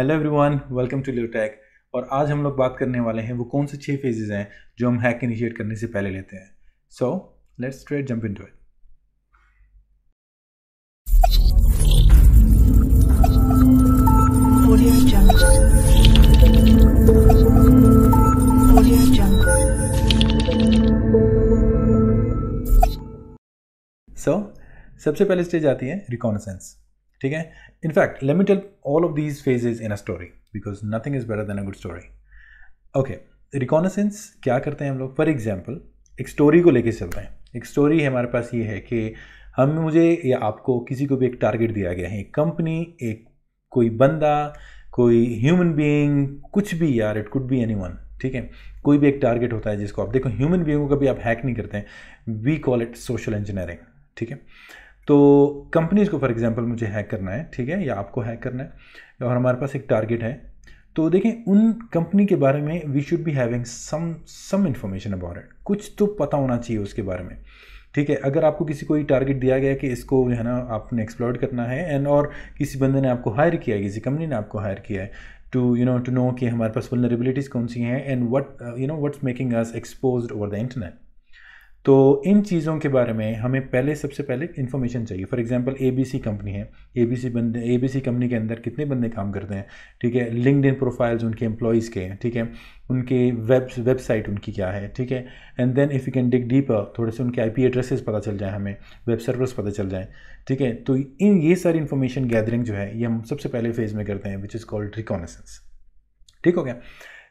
hello everyone welcome to Lutech और आज हम लोग बात करने वाले हैं वो कौन से छह फेजेस हैं जो हम हैक इनिशिएट करने से पहले लेते हैं so let's straight jump in it so so, सबसे पहले स्टेज आती है रिकॉनसेंस ठीक है in fact let me tell all of these phases in a story because nothing is better than a good story okay reconnaissance क्या करते हैं हम लोग फॉर एग्जाम्पल एक स्टोरी को लेके चलते हैं एक स्टोरी हमारे पास ये है कि हम मुझे या आपको किसी को भी एक टारगेट दिया गया है एक कंपनी एक कोई बंदा कोई ह्यूमन बीइंग कुछ भी यार इट कुड बी एनीवन ठीक है कोई भी एक टारगेट होता है जिसको आप देखो ह्यूमन बीइंग को कभी आप हैक नहीं करते हैं we call it social engineering ठीक है तो कंपनीज़ को फॉर एग्ज़ाम्पल मुझे हैक करना है ठीक है या आपको हैक करना है और हमारे पास एक टारगेट है तो देखें उन कंपनी के बारे में we should be having some some information about it कुछ तो पता होना चाहिए उसके बारे में ठीक है अगर आपको किसी कोई टारगेट दिया गया कि इसको है ना आपने एक्सप्लोर करना है एंड और किसी बंदे ने आपको हायर किया है किसी कंपनी ने आपको हायर किया है to you know to know कि हमारे पास वनरेबिलिटीज़ कौन सी हैं and what you know what's making us expose over the internet तो इन चीज़ों के बारे में हमें पहले सबसे पहले इन्फॉर्मेशन चाहिए फॉर एग्जांपल एबीसी कंपनी है एबीसी बंदे एबीसी कंपनी के अंदर कितने बंदे काम करते हैं ठीक है लिंकड इन प्रोफाइल्स उनके एम्प्लॉयज़ के हैं ठीक है उनके वेब वेबसाइट उनकी क्या है ठीक है and then if you can dig deeper थोड़े से उनके आई एड्रेसेस पता चल जाए हमें वेब सर्वर्स पता चल जाए ठीक है तो इन ये सारी इन्फॉर्मेशन गैदरिंग जो है ये हम सबसे पहले फेज़ में करते हैं विच इज़ कॉल्ड रिकॉनसेंस ठीक हो गया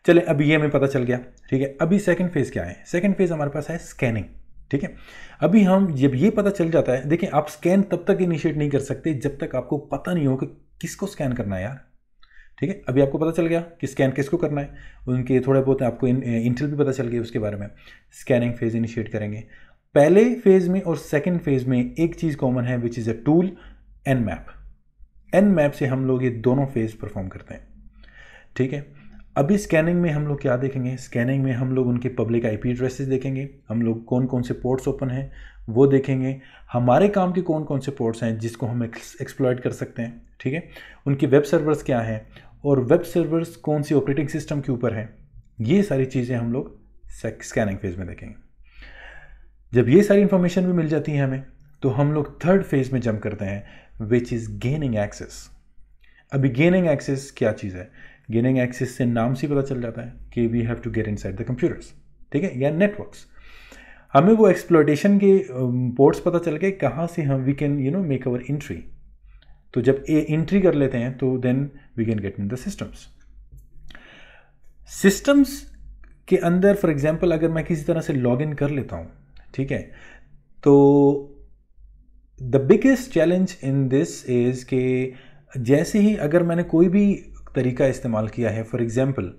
चले अभी ये हमें पता चल गया ठीक है अभी सेकंड फेज़ क्या है सेकंड फेज़ हमारे पास है स्कैनिंग ठीक है अभी हम जब ये पता चल जाता है देखिए आप स्कैन तब तक इनिशिएट नहीं कर सकते जब तक आपको पता नहीं हो कि किसको स्कैन करना है यार ठीक है अभी आपको पता चल गया कि स्कैन किसको करना है उनके थोड़े बहुत आपको इंटेल भी पता चल गया उसके बारे में स्कैनिंग फेज़ इनिशिएट करेंगे पहले फेज़ में और सेकेंड फेज़ में एक चीज़ कॉमन है which is a tool Nmap Nmap से हम लोग ये दोनों फेज़ परफॉर्म करते हैं ठीक है अभी स्कैनिंग में हम लोग क्या देखेंगे स्कैनिंग में हम लोग उनके पब्लिक आईपी एड्रेसेस देखेंगे हम लोग कौन कौन से पोर्ट्स ओपन हैं वो देखेंगे हमारे काम के कौन कौन से पोर्ट्स हैं जिसको हम एक्सप्लॉयट कर सकते हैं ठीक है उनके वेब सर्वर्स क्या हैं और वेब सर्वर्स कौन सी ऑपरेटिंग सिस्टम के ऊपर हैं ये सारी चीज़ें हम लोग स्कैनिंग फेज़ में देखेंगे जब ये सारी इन्फॉर्मेशन भी मिल जाती है हमें तो हम लोग थर्ड फेज़ में जम करते हैं विच इज़ गेनिंग एक्सेस अभी गेनिंग एक्सेस क्या चीज़ है गेनिंग एक्सेस से नाम से पता चल जाता है कि we have to get inside the computers ठीक है या नेटवर्क्स हमें वो एक्सप्लोटेशन के पोर्ट्स um, पता चल गए कहाँ से हम we can you know make our entry तो जब ए इंट्री कर लेते हैं तो then we can get in the systems systems के अंदर फॉर एग्जांपल अगर मैं किसी तरह से लॉग इन कर लेता हूँ ठीक है तो the biggest challenge in this is के जैसे ही अगर मैंने कोई भी तरीका इस्तेमाल किया है फॉर एग्ज़ाम्पल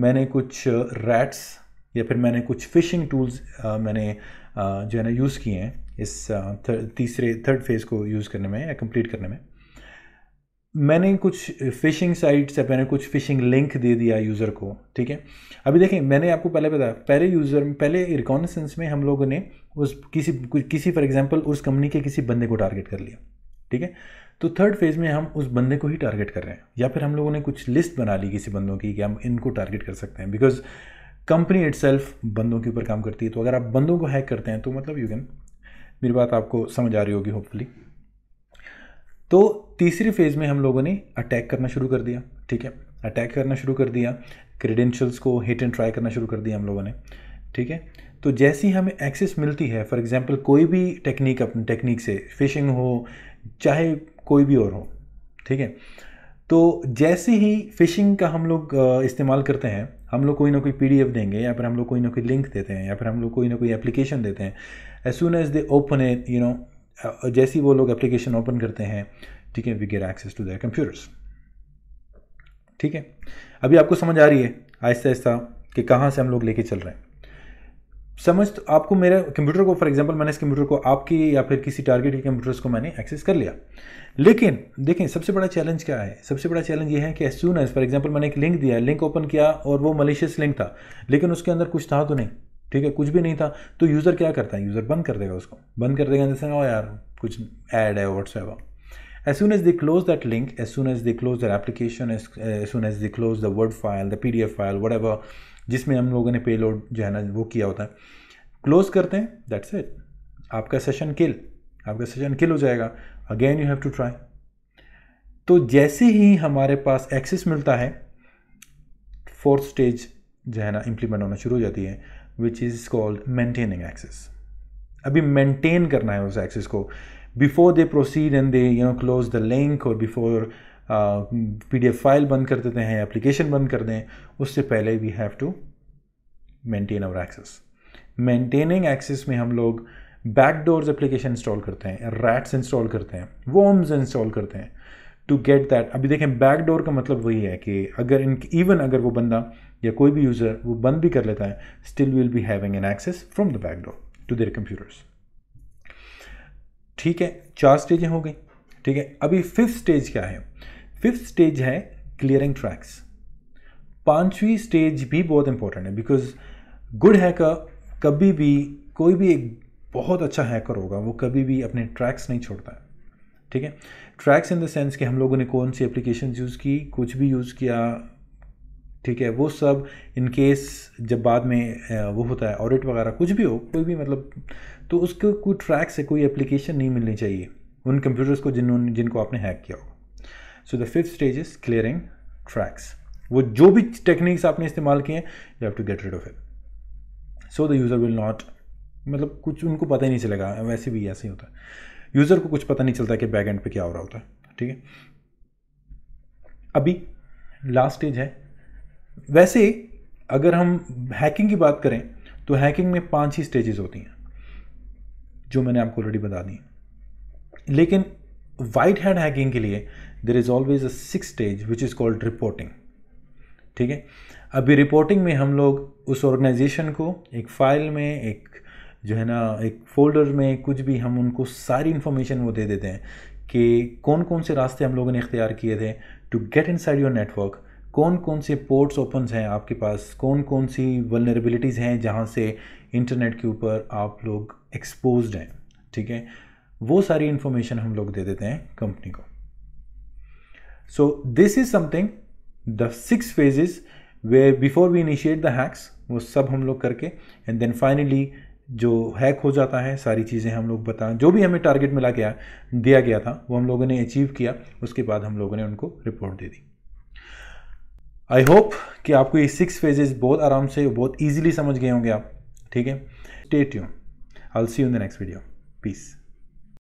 मैंने कुछ रैट्स uh, या फिर मैंने कुछ फिशिंग टूल्स uh, मैंने uh, जो है ना यूज़ किए हैं इस थर, तीसरे थर्ड फेज़ को यूज़ करने में या कंप्लीट करने में मैंने कुछ फ़िशिंग साइट्स या मैंने कुछ फ़िशिंग लिंक दे दिया यूज़र को ठीक है अभी देखें मैंने आपको पहले बताया पहले यूज़र पहले रिकॉन्सेंस में हम लोगों ने उस किसी किसी फॉर एग्जांपल उस कंपनी के किसी बंदे को टारगेट कर लिया ठीक है तो थर्ड फेज़ में हम उस बंदे को ही टारगेट कर रहे हैं या फिर हम लोगों ने कुछ लिस्ट बना ली किसी बंदों की कि हम इनको टारगेट कर सकते हैं बिकॉज कंपनी इट बंदों के ऊपर काम करती है तो अगर आप बंदों को हैक करते हैं तो मतलब यू कैन मेरी बात आपको समझ आ रही होगी होपफुली तो तीसरी फेज़ में हम लोगों ने अटैक करना शुरू कर दिया ठीक है अटैक करना शुरू कर दिया क्रेडेंशियल्स को हिट एंड ट्राई करना शुरू कर दिया हम लोगों ने ठीक है तो जैसी हमें एक्सेस मिलती है फॉर एग्जांपल कोई भी टेक्निक अपनी टेक्निक से फिशिंग हो चाहे कोई भी और हो ठीक है तो जैसे ही फ़िशिंग का हम लोग इस्तेमाल करते हैं हम लोग कोई ना कोई पी देंगे या फिर हम लोग कोई ना कोई लिंक देते हैं या फिर हम लोग कोई ना कोई एप्लीकेशन देते हैं as soon as they open a you know जैसे वो लोग एप्लीकेशन ओपन करते हैं ठीक है we get access to their computers ठीक है अभी आपको समझ आ रही है आहिस्ता आहिस्ता कि कहाँ से हम लोग लेके चल रहे हैं समझ तो आपको मेरे कंप्यूटर को फॉर एग्जांपल मैंने इस कंप्यूटर को आपकी या फिर किसी टारगेट के कंप्यूटर्स को मैंने एक्सेस कर लिया लेकिन देखें सबसे बड़ा चैलेंज क्या है सबसे बड़ा चैलेंज ये है कि as soon as for example मैंने एक लिंक दिया लिंक ओपन किया और वो मलेशियस लिंक था लेकिन उसके अंदर कुछ था तो नहीं ठीक है कुछ भी नहीं था तो यूज़र क्या करता है यूज़र बंद कर देगा उसको बंद कर देगा जैसे ओ यार कुछ ऐड है what's as soon as they close that link as soon as they close their application as, as soon as they close the word file the pdf file whatever जिसमें हम लोगों ने पे लोड जो है ना वो किया होता है क्लोज करते हैं दैट्स इट आपका सेशन किल आपका सेशन किल हो जाएगा again you have to try तो जैसे ही हमारे पास एक्सेस मिलता है फोर्थ स्टेज जो है ना इंप्लीमेंट होना शुरू हो जाती है which is called maintaining access अभी मेंटेन करना है उस एक्सेस को before they proceed and they you know close the link और बिफोर पीडीएफ फाइल बंद कर देते हैं एप्लीकेशन बंद कर दें उससे पहले we have to maintain our access maintaining access में हम लोग बैकडोर्स एप्लीकेशन इंस्टॉल करते हैं रैट्स इंस्टॉल करते हैं वोम्स इंस्टॉल करते हैं टू गेट दैट अभी देखें बैकडोर का मतलब वही है कि अगर इन इवन अगर वो बंदा या कोई भी यूज़र वो बंद भी कर लेता है still will be having an access from the backdoor to their computers ठीक है चार स्टेजें हो गई ठीक है अभी फिफ्थ स्टेज क्या है फिफ्थ स्टेज है क्लियरिंग ट्रैक्स पांचवी स्टेज भी बहुत इंपॉर्टेंट है बिकॉज गुड हैकर कभी भी कोई भी एक बहुत अच्छा हैकर होगा वो कभी भी अपने ट्रैक्स नहीं छोड़ता है ठीक है ट्रैक्स इन द सेंस कि हम लोगों ने कौन सी एप्लीकेशन यूज़ की कुछ भी यूज़ किया ठीक है वो सब इन केस जब बाद में वो होता है ऑडिट वगैरह कुछ भी हो कोई भी मतलब तो उसको कोई ट्रैक्स है कोई एप्लीकेशन नहीं मिलनी चाहिए उन कंप्यूटर्स को जिन्होंने जिनको आपने हैक किया हो so the fifth stage is clearing tracks वो जो भी टेक्निक्स आपने इस्तेमाल किए हैं you have to get rid of it so the user will not मतलब कुछ उनको पता ही नहीं चलेगा वैसे भी ऐसे ही होता है यूज़र को कुछ पता नहीं चलता कि बैक एंड पे क्या हो रहा होता है ठीक है अभी लास्ट स्टेज है वैसे अगर हम हैकिंग की बात करें तो हैकिंग में पांच ही स्टेजेस होती हैं जो मैंने आपको ऑलरेडी बता दी लेकिन वाइट हैंड हैकिंग के लिए there is always a six stage which is called reporting ठीक है अभी रिपोर्टिंग में हम लोग उस ऑर्गेनाइजेशन को एक फाइल में एक जो है ना एक फोल्डर में कुछ भी हम उनको सारी इन्फॉर्मेशन वो दे देते हैं कि कौन कौन से रास्ते हम लोगों ने इख्तियार किए थे to get inside your network कौन कौन से पोर्ट्स ओपन हैं आपके पास कौन कौन सी वलनरेबिलिटीज़ हैं जहाँ से इंटरनेट के ऊपर आप लोग एक्सपोज हैं ठीक है वो सारी इन्फॉर्मेशन हम लोग दे देते हैं कंपनी को So this is something, the six phases where before we initiate the hacks वो सब हम लोग करके एंड देन फाइनली जो हैक हो जाता है सारी चीज़ें हम लोग बता जो भी हमें टारगेट मिला गया दिया गया था वो हम लोगों ने अचीव किया उसके बाद हम लोगों ने उनको report they the I hope कि आपको ये सिक्स फेजेस बहुत आराम से बहुत ईजिली समझ गए होंगे आप ठीक है stay you I see you in the next video piece